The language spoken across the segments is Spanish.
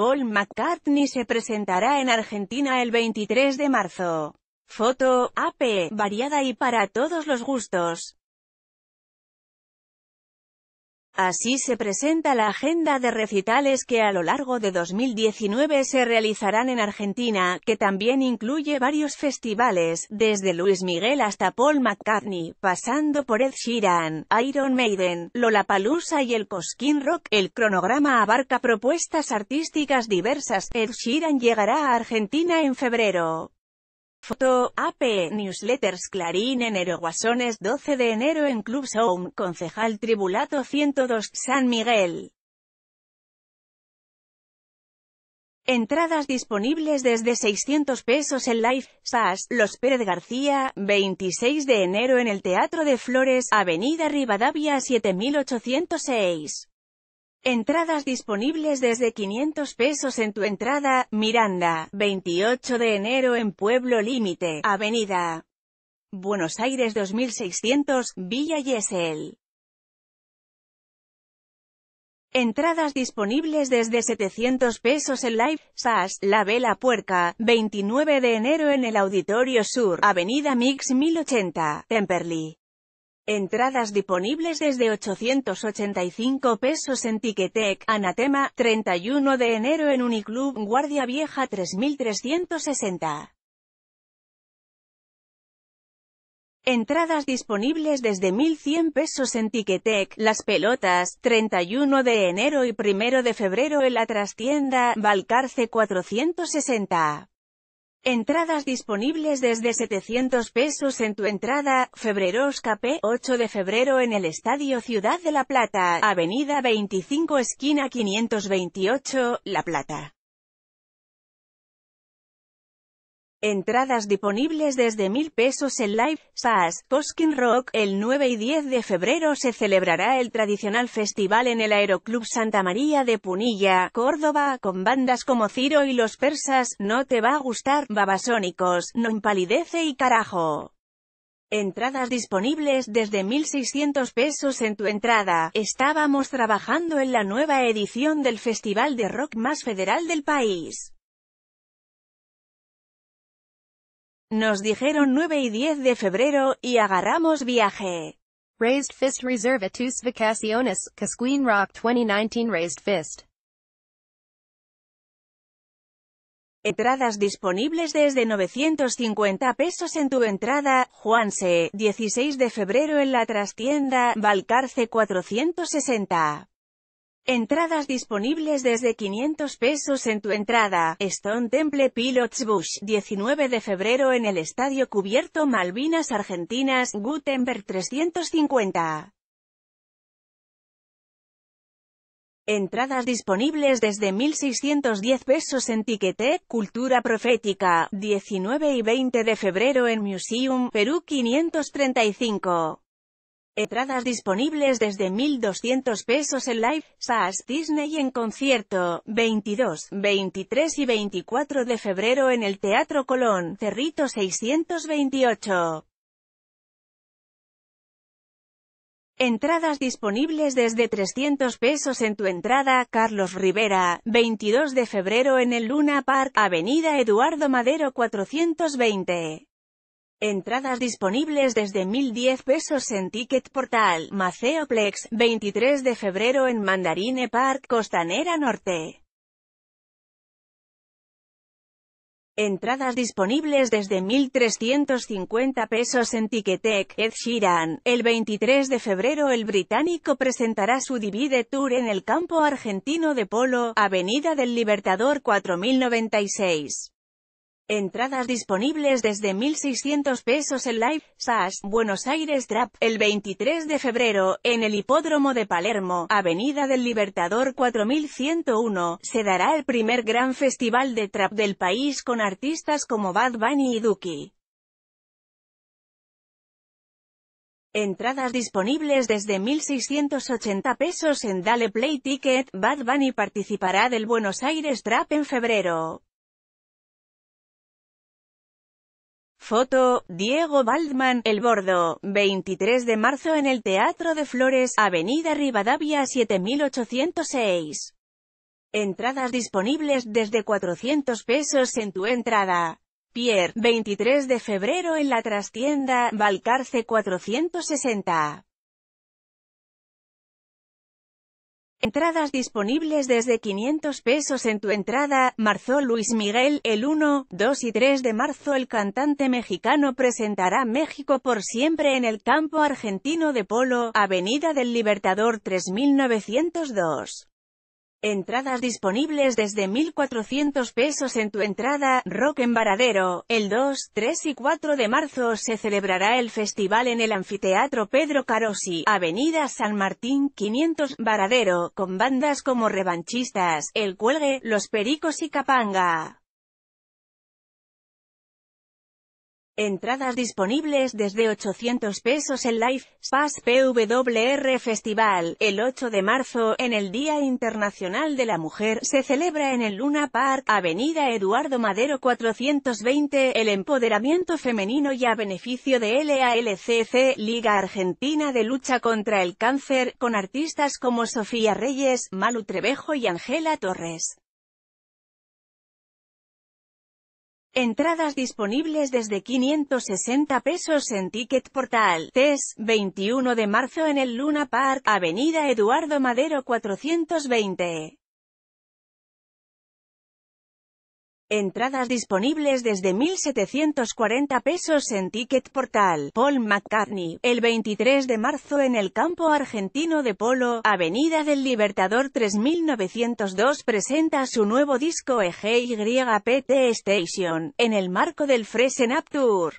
Paul McCartney se presentará en Argentina el 23 de marzo. Foto, AP, variada y para todos los gustos. Así se presenta la agenda de recitales que a lo largo de 2019 se realizarán en Argentina, que también incluye varios festivales, desde Luis Miguel hasta Paul McCartney, pasando por Ed Sheeran, Iron Maiden, Lollapalooza y el Cosquín Rock. El cronograma abarca propuestas artísticas diversas. Ed Sheeran llegará a Argentina en febrero. Foto, AP Newsletters Clarín Enero Guasones 12 de enero en Club Home Concejal Tribulato 102, San Miguel. Entradas disponibles desde 600 pesos en Live, SAS, Los Pérez García, 26 de enero en el Teatro de Flores, Avenida Rivadavia 7806. Entradas disponibles desde 500 pesos en tu entrada, Miranda, 28 de enero en Pueblo Límite, Avenida Buenos Aires 2600, Villa Gesell. Entradas disponibles desde 700 pesos en Live, SAS, La Vela Puerca, 29 de enero en el Auditorio Sur, Avenida Mix 1080, Temperley. Entradas disponibles desde 885 pesos en Ticketek, Anatema, 31 de enero en Uniclub, Guardia Vieja 3360. Entradas disponibles desde 1.100 pesos en Ticketek, Las Pelotas, 31 de enero y 1 de febrero en la trastienda, Valcarce 460. Entradas disponibles desde 700 pesos en tu entrada, Febrero p. 8 de febrero en el Estadio Ciudad de La Plata, Avenida 25 esquina 528, La Plata. Entradas disponibles desde mil pesos en Live Sas, Postkin Rock. El 9 y 10 de febrero se celebrará el tradicional festival en el Aeroclub Santa María de Punilla, Córdoba, con bandas como Ciro y Los Persas, No Te Va a Gustar, Babasónicos, No Impalidece y Carajo. Entradas disponibles desde 1.600 pesos en tu entrada. Estábamos trabajando en la nueva edición del Festival de Rock más federal del país. Nos dijeron 9 y 10 de febrero, y agarramos viaje. Raised Fist Reserva tus vacaciones, Casqueen Rock 2019 Raised Fist. Entradas disponibles desde 950 pesos en tu entrada, Juanse, 16 de febrero en la trastienda, Valcarce 460. Entradas disponibles desde 500 pesos en tu entrada. Stone Temple Pilots Bush, 19 de febrero en el Estadio Cubierto Malvinas Argentinas, Gutenberg 350. Entradas disponibles desde 1.610 pesos en Tiquete, Cultura Profética, 19 y 20 de febrero en Museum, Perú 535. Entradas disponibles desde 1.200 pesos en live, SAS, Disney en concierto, 22, 23 y 24 de febrero en el Teatro Colón, Cerrito 628. Entradas disponibles desde 300 pesos en tu entrada, Carlos Rivera, 22 de febrero en el Luna Park, Avenida Eduardo Madero 420. Entradas disponibles desde 1010 pesos en Ticket Portal, Maceoplex, 23 de febrero en Mandarine Park, Costanera Norte. Entradas disponibles desde 1.350 pesos en Ticketek. Ed Sheeran, el 23 de febrero el británico presentará su Divide Tour en el campo argentino de Polo, Avenida del Libertador 4096. Entradas disponibles desde 1.600 pesos en Live, SAS, Buenos Aires Trap, el 23 de febrero, en el Hipódromo de Palermo, Avenida del Libertador 4101, se dará el primer gran festival de trap del país con artistas como Bad Bunny y Duki. Entradas disponibles desde 1.680 pesos en Dale Play Ticket, Bad Bunny participará del Buenos Aires Trap en febrero. Foto, Diego Baldman, El Bordo, 23 de marzo en el Teatro de Flores, Avenida Rivadavia 7806. Entradas disponibles desde 400 pesos en tu entrada. Pierre, 23 de febrero en la trastienda, Valcarce 460. Entradas disponibles desde 500 pesos en tu entrada, marzo Luis Miguel, el 1, 2 y 3 de marzo el cantante mexicano presentará México por siempre en el campo argentino de polo, Avenida del Libertador 3902. Entradas disponibles desde 1.400 pesos en tu entrada, Rock en Varadero. El 2, 3 y 4 de marzo se celebrará el festival en el Anfiteatro Pedro Carosi, Avenida San Martín 500, Varadero, con bandas como Revanchistas, El Cuelgue, Los Pericos y Capanga. Entradas disponibles desde 800 pesos en Live Pass PWR Festival. El 8 de marzo, en el Día Internacional de la Mujer, se celebra en el Luna Park, Avenida Eduardo Madero 420, el empoderamiento femenino y a beneficio de LALCC, Liga Argentina de Lucha contra el Cáncer, con artistas como Sofía Reyes, Malu Trevejo y Angela Torres. Entradas disponibles desde 560 pesos en Ticket Portal. TES, 21 de marzo en el Luna Park, Avenida Eduardo Madero 420. Entradas disponibles desde 1.740 pesos en Ticket Portal. Paul McCartney, el 23 de marzo en el campo argentino de Polo, Avenida del Libertador 3902 presenta su nuevo disco PT Station, en el marco del Fresen Up Tour.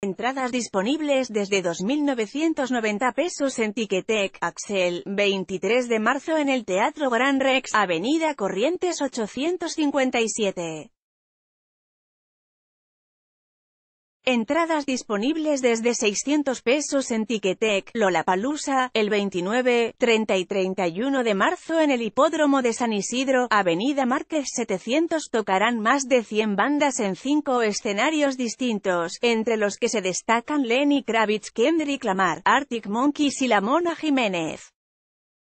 Entradas disponibles desde 2.990 pesos en Ticketek, Axel, 23 de marzo en el Teatro Gran Rex, Avenida Corrientes 857. Entradas disponibles desde 600 pesos en Ticketek, Lollapalooza, el 29, 30 y 31 de marzo en el Hipódromo de San Isidro, Avenida Márquez 700 tocarán más de 100 bandas en 5 escenarios distintos, entre los que se destacan Lenny Kravitz, Kendrick Lamar, Arctic Monkeys y La Mona Jiménez.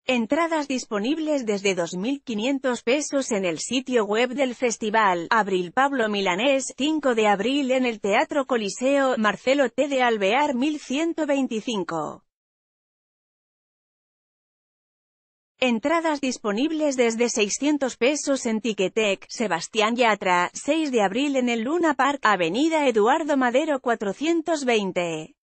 Entradas disponibles desde 2.500 pesos en el sitio web del festival. Abril Pablo Milanés, 5 de abril en el Teatro Coliseo, Marcelo T. de Alvear 1125. Entradas disponibles desde 600 pesos en Ticketek, Sebastián Yatra, 6 de abril en el Luna Park, Avenida Eduardo Madero 420.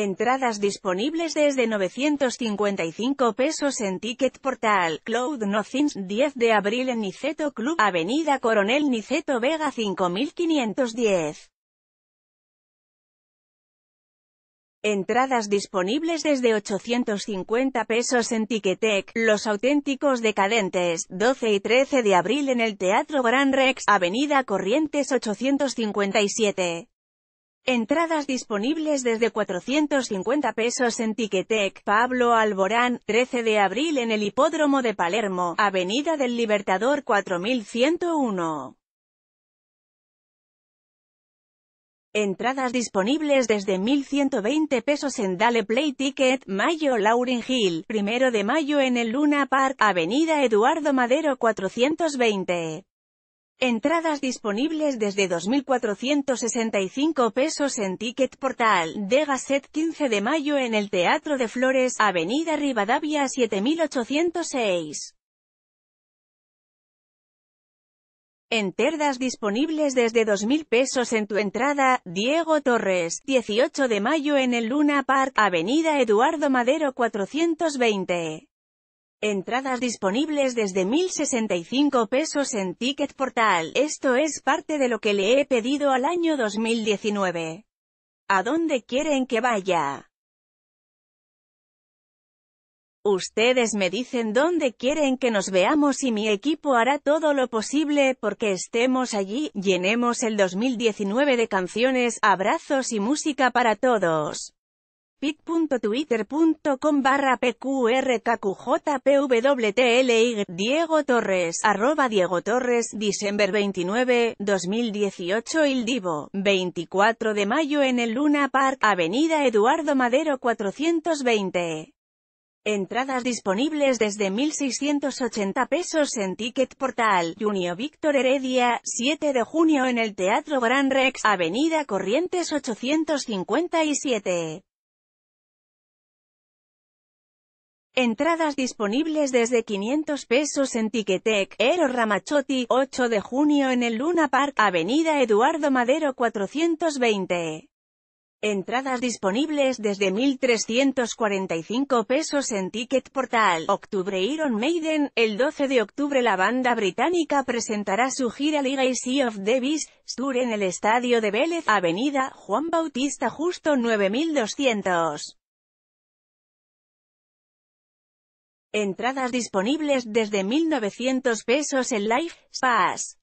Entradas disponibles desde 955 pesos en Ticket Portal, Cloud Nothings, 10 de abril en Niceto Club, Avenida Coronel Niceto Vega 5510. Entradas disponibles desde 850 pesos en Ticketek, Los Auténticos Decadentes, 12 y 13 de abril en el Teatro Gran Rex, Avenida Corrientes 857. Entradas disponibles desde 450 pesos en Ticketek, Pablo Alborán, 13 de abril en el Hipódromo de Palermo, Avenida del Libertador 4101. Entradas disponibles desde 1.120 pesos en Dale Play Ticket, Mayo Lauren Hill, 1 de mayo en el Luna Park, Avenida Eduardo Madero 420. Entradas disponibles desde 2.465 pesos en Ticket Portal, de 15 de mayo en el Teatro de Flores, Avenida Rivadavia 7806. Enterdas disponibles desde 2.000 pesos en tu entrada, Diego Torres, 18 de mayo en el Luna Park, Avenida Eduardo Madero 420. Entradas disponibles desde 1065 pesos en Ticket Portal, esto es parte de lo que le he pedido al año 2019. ¿A dónde quieren que vaya? Ustedes me dicen dónde quieren que nos veamos y mi equipo hará todo lo posible porque estemos allí, llenemos el 2019 de canciones, abrazos y música para todos pic.twitter.com barra pqrkqjpwtly Diego Torres, arroba Diego Torres, December 29, 2018 Il Divo, 24 de mayo en el Luna Park, Avenida Eduardo Madero 420. Entradas disponibles desde 1.680 pesos en Ticket Portal, Junio Víctor Heredia, 7 de junio en el Teatro Gran Rex, Avenida Corrientes 857. Entradas disponibles desde 500 pesos en Ticketek, Ero Ramachotti, 8 de junio en el Luna Park, Avenida Eduardo Madero 420. Entradas disponibles desde 1.345 pesos en Ticket Portal. Octubre Iron Maiden, el 12 de octubre la banda británica presentará su gira Legacy of Davis Tour en el Estadio de Vélez, Avenida Juan Bautista Justo 9200. Entradas disponibles desde 1900 pesos en Life Pass.